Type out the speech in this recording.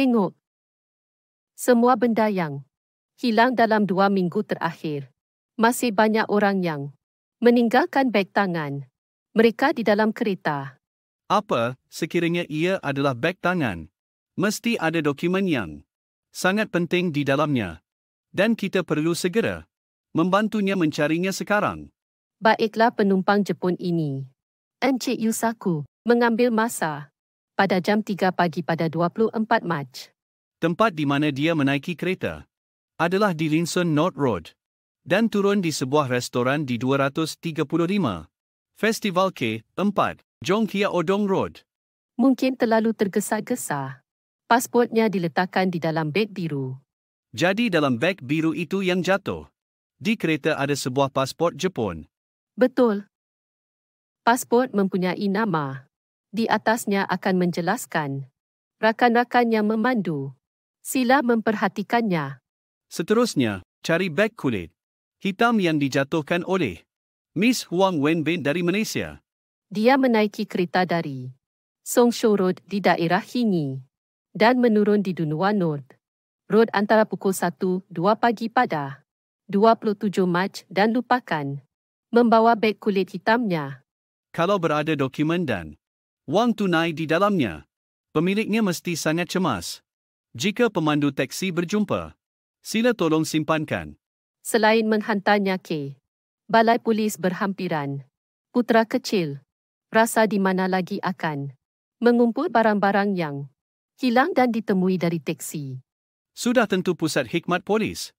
tengok. Semua benda yang hilang dalam dua minggu terakhir. Masih banyak orang yang meninggalkan beg tangan. Mereka di dalam kereta. Apa sekiranya ia adalah beg tangan? Mesti ada dokumen yang sangat penting di dalamnya. Dan kita perlu segera membantunya mencarinya sekarang. Baiklah penumpang Jepun ini. Encik Yusaku mengambil masa pada jam 3 pagi pada 24 Mac. Tempat di mana dia menaiki kereta adalah di Linson North Road dan turun di sebuah restoran di 235 Festival K 4 Jongkia Odong Road. Mungkin terlalu tergesa-gesa. Pasportnya diletakkan di dalam beg biru. Jadi dalam beg biru itu yang jatuh. Di kereta ada sebuah pasport Jepun. Betul. Pasport mempunyai nama di atasnya akan menjelaskan. Rakan-rakan yang memandu, sila memperhatikannya. Seterusnya, cari beg kulit hitam yang dijatuhkan oleh Miss Huang Wenbin dari Malaysia. Dia menaiki kereta dari Songshou Road di daerah Hingi dan menurun di Dunhua North. Road antara pukul 1.02 pagi pada 27 Mac dan lupakan membawa beg kulit hitamnya. Kalau berada dokumen dan wang tunai di dalamnya. Pemiliknya mesti sangat cemas. Jika pemandu teksi berjumpa, sila tolong simpankan. Selain menghantarnya ke balai polis berhampiran, putra kecil rasa di mana lagi akan mengumpul barang-barang yang hilang dan ditemui dari teksi. Sudah tentu pusat hikmat polis.